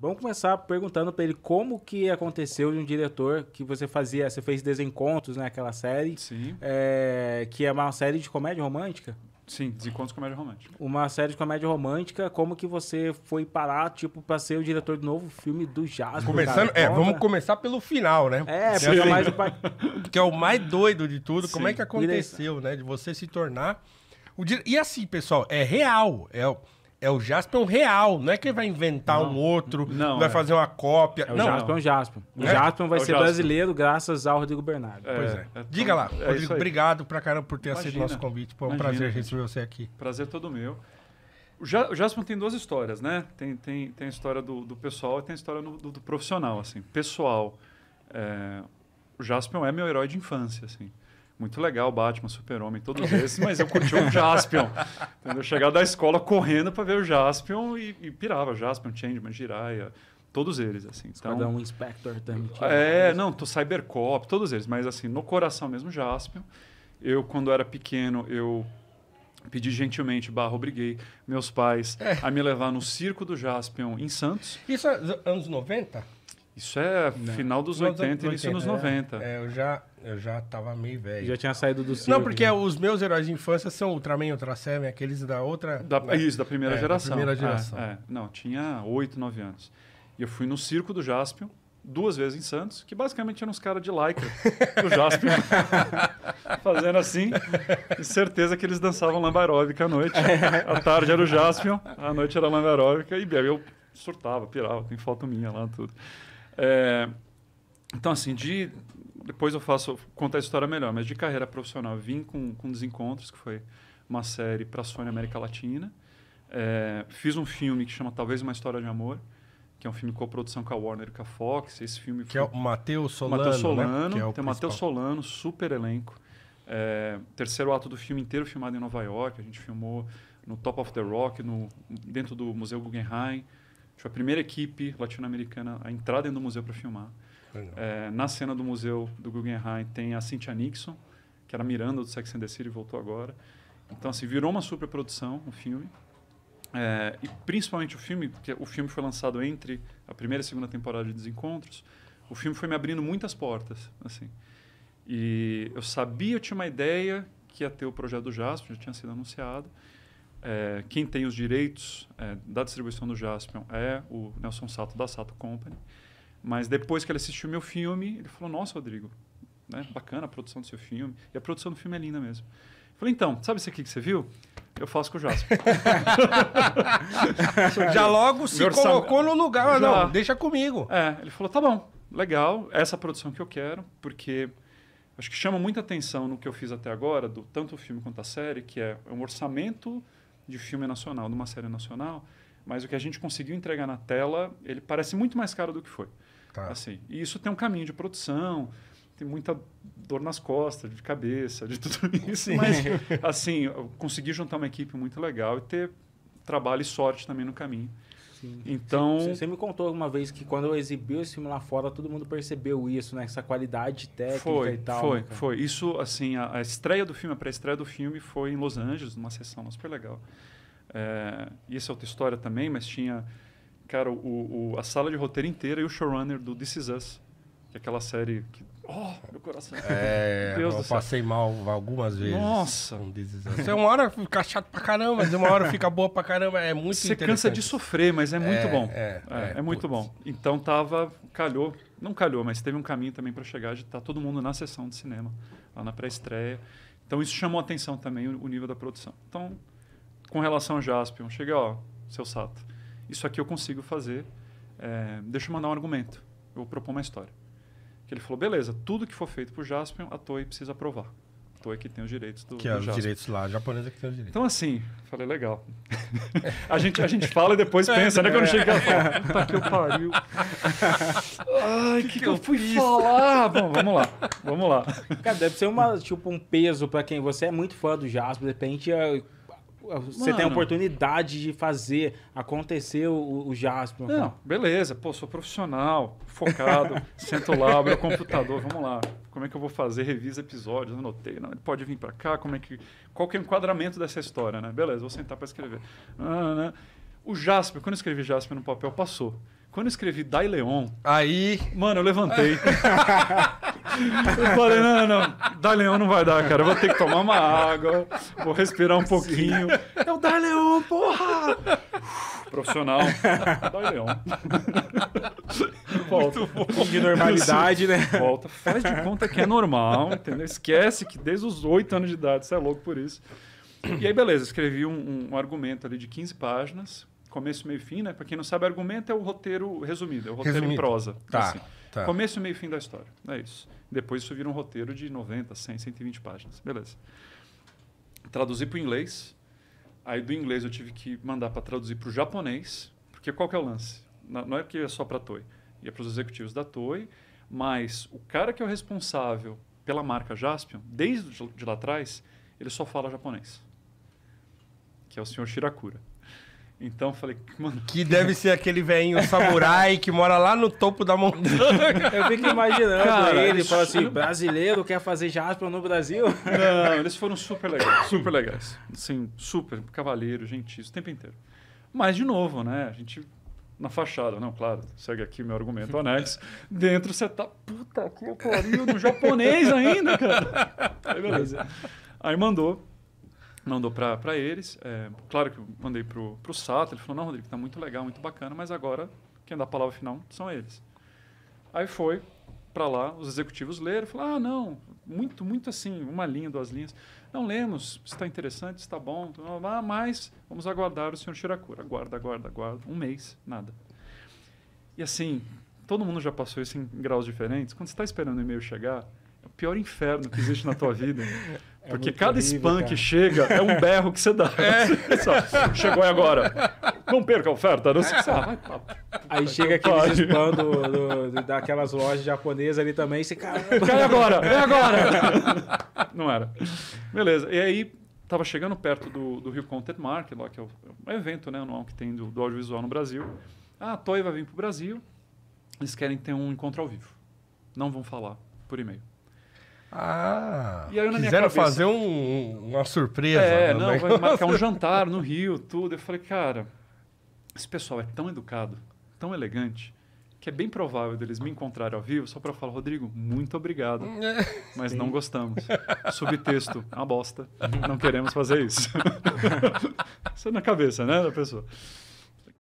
Vamos começar perguntando para ele como que aconteceu de um diretor que você fazia, você fez Desencontros, né, série, Sim. É, que é uma série de comédia romântica. Sim, Desencontros Comédia Romântica. Uma série de comédia romântica, como que você foi parar, tipo, para ser o diretor do novo filme do Jasper? Começando, cara, é, vamos começar pelo final, né? É, porque é, mais o... que é o mais doido de tudo. Sim. Como é que aconteceu, né? De você se tornar. O... E assim, pessoal, é real. É é o Jaspion real, não é que ele vai inventar não, um outro, não, vai é. fazer uma cópia. É o não, Jaspion, é o Jaspion. O é? vai é ser Jaspion. brasileiro graças ao Rodrigo Bernardo. É, pois é. é Diga lá, Rodrigo, obrigado pra caramba por ter aceito o nosso convite. Foi um Imagina, prazer receber você aqui. Prazer todo meu. O, Jasper tem duas histórias, né? Tem, tem, tem a história do, do pessoal e tem a história do, do, do profissional, assim. Pessoal, o Jasper é meu herói de infância, assim. Muito legal, Batman, Super-Homem, todos esses, mas eu curti o Jaspion. Entendeu? Eu chegava da escola correndo para ver o Jaspion e, e pirava. Jaspion, Changeman, Jiraiya, todos eles, assim. Então, Cada um Inspector também. É, não, tô Cybercop, todos eles, mas assim, no coração mesmo, Jaspion. Eu, quando era pequeno, eu pedi gentilmente, barra, obriguei meus pais é. a me levar no circo do Jaspion em Santos. Isso é anos 90? Isso é não. final dos 80 e início dos 90. É. é, eu já eu já tava meio velho. Já tinha saído do circo. Não, porque né? os meus heróis de infância são Ultraman, Ultra Seven, aqueles da outra... Da, né? Isso, da primeira é, geração. Da primeira é, geração. É, é. Não, tinha 8, 9 anos. E eu fui no circo do Jaspion, duas vezes em Santos, que basicamente eram uns caras de lycra do Jaspion. fazendo assim, e certeza que eles dançavam lamba aeróbica à noite. à tarde era o Jaspion, à noite era lamba aeróbica. E eu surtava, pirava, tem foto minha lá, tudo. É, então, assim, de, depois eu faço contar a história melhor, mas de carreira profissional, vim com, com Desencontros, que foi uma série para a Sony América Latina. É, fiz um filme que chama Talvez Uma História de Amor, que é um filme com produção com a Warner e com a Fox. Esse filme que foi... é o Matheus Solano. Matheus Solano, né? é o tem o Matheus Solano, super elenco. É, terceiro ato do filme inteiro filmado em Nova York. A gente filmou no Top of the Rock, no, dentro do Museu Guggenheim foi a primeira equipe latino-americana a entrar dentro do museu para filmar. É, na cena do museu do Guggenheim tem a Cynthia Nixon, que era Miranda do Sex and the City e voltou agora. Então, assim, virou uma superprodução o um filme. É, e principalmente o filme, porque o filme foi lançado entre a primeira e a segunda temporada de Desencontros, o filme foi me abrindo muitas portas, assim. E eu sabia, eu tinha uma ideia que ia ter o projeto do Jasper, já tinha sido anunciado. É, quem tem os direitos é, da distribuição do Jaspion é o Nelson Sato da Sato Company. Mas depois que ele assistiu meu filme, ele falou: Nossa, Rodrigo, né, bacana a produção do seu filme. E a produção do filme é linda mesmo. Eu falei: Então, sabe isso aqui que você viu? Eu faço com o Jaspion. já logo se colocou no lugar. Já. Não, deixa comigo. É, ele falou: Tá bom, legal, essa é produção que eu quero, porque acho que chama muita atenção no que eu fiz até agora, do tanto o filme quanto a série, que é um orçamento de filme nacional, de uma série nacional, mas o que a gente conseguiu entregar na tela, ele parece muito mais caro do que foi. Tá. Assim, e isso tem um caminho de produção, tem muita dor nas costas, de cabeça, de tudo isso, Sim. mas assim, eu consegui juntar uma equipe muito legal e ter trabalho e sorte também no caminho. Então. Você, me contou uma vez que quando eu exibiu o filme lá fora, todo mundo percebeu isso, né? Essa qualidade técnica foi, e tal. Foi, né, cara. foi. Isso, assim, a, a, estreia do filme, a pré-estreia do filme foi em Los Angeles, numa sessão super legal. É, eh, e é outra história também, mas tinha, cara, o, o, a sala de roteiro inteira e o showrunner do This Is Us que é aquela série que. Oh, meu coração. É, meu eu passei céu. mal algumas vezes. Nossa. Você é uma hora fica chato pra caramba, mas uma hora fica boa pra caramba. É muito Você cansa de sofrer, mas é muito é, bom. É, é, é, é muito putz. bom. Então tava. Calhou. Não calhou, mas teve um caminho também para chegar de estar tá todo mundo na sessão de cinema, lá na pré-estreia. Então isso chamou atenção também, o, nível da produção. Então, com relação ao Jaspion, chega, ó, seu sato. Isso aqui eu consigo fazer. É, deixa eu mandar um argumento. Eu vou propor uma história que ele falou, beleza, tudo que for feito por Jaspion, a Toei precisa aprovar. A Toei que tem os direitos do Que é do é os Jaspion. direitos lá, a japonesa que tem os direitos. Então, assim, falei, legal. a, gente, a gente fala e depois pensa, né? Quando é. chega e puta que eu pariu. Ai, o que, que, que, eu, fui fiz? falar? Bom, vamos lá, vamos lá. Cara, deve ser uma, tipo, um peso pra quem você é muito fã do Jaspion, de repente... É você tem a oportunidade de fazer acontecer o, o Jasper. Não, cara. beleza, pô, sou profissional, focado, sento lá, meu computador, vamos lá. Como é que eu vou fazer? Revisa episódios, anotei. Não, ele pode vir para cá, como é que. Qual que é o enquadramento dessa história, né? Beleza, vou sentar para escrever. Ah, né? O Jasper, quando eu escrevi Jasper no papel, passou. Quando eu escrevi Dai Leon. Aí. Mano, eu levantei. Eu falei, não, não, Darleon não vai dar, cara. Eu vou ter que tomar uma água, vou respirar um pouquinho. É o Darleon, porra! profissional. Darleon. Volta. De normalidade, né? Volta. Faz de conta que é normal, entendeu? Esquece que desde os oito anos de idade você é louco por isso. E aí, beleza, escrevi um, um argumento ali de 15 páginas, começo, meio e fim, né? Pra quem não sabe, argumento é o roteiro resumido, é o roteiro resumido. em prosa. Tá. Assim. Tá. Começo, meio e fim da história. É isso. Depois isso vira um roteiro de 90, 100, 120 páginas. Beleza. Traduzi para o inglês. Aí do inglês eu tive que mandar para traduzir para o japonês, porque qual que é o lance? Não é que é só para a Toei, ia para os executivos da Toei, mas o cara que é o responsável pela marca Jaspion, desde de lá atrás, ele só fala japonês, que é o senhor Shirakura. Então falei, mano. Que deve ser aquele velhinho samurai que mora lá no topo da montanha. Eu fico imaginando Cara, ele, eles... fala assim: brasileiro quer fazer jaspa no Brasil? Não, eles foram super legais, super legais. Assim, super cavaleiro, gentis, o tempo inteiro. Mas, de novo, né? A gente na fachada, não, claro, segue aqui meu argumento anexo. Dentro você tá, puta que pariu, no japonês ainda, cara. Aí beleza. Aí mandou, não dou para eles. É, claro que eu mandei para o Sato, ele falou, não, Rodrigo, está muito legal, muito bacana, mas agora quem dá a palavra final são eles. Aí foi para lá, os executivos leram, falaram, ah, não, muito, muito assim, uma linha, duas linhas. Não lemos, está interessante, está bom, ah, mas vamos aguardar o senhor Shirakura. Aguarda, aguarda, aguarda. Um mês, nada. E assim, todo mundo já passou isso em graus diferentes. Quando você está esperando o e-mail chegar, é o pior inferno que existe na tua vida. Né? É Porque cada horrível, spam cara. que chega é um berro que você dá. É. Só, chegou aí agora. Não perca a oferta, não sei se ah, Aí chega aquele spam do, do, do, daquelas lojas japonesas ali também. Você, cara, cai agora, é agora. não era. Beleza. E aí estava chegando perto do, do Rio Content Market, lá que é, é o, evento né, anual que tem do, do audiovisual no Brasil. Ah, a Toy vai vir para o Brasil. Eles querem ter um encontro ao vivo. Não vão falar por e-mail. Ah, e aí, na quiseram cabeça, fazer um, uma surpresa. É, né? não, negócio. vai marcar um assim. jantar no Rio, tudo. Eu falei, cara, esse pessoal é tão educado, tão elegante, que é bem provável deles me encontrarem ao vivo só para falar, Rodrigo, muito obrigado, mas Sim. não gostamos. Subtexto, uma bosta, não queremos fazer isso. isso é na cabeça, né, da pessoa.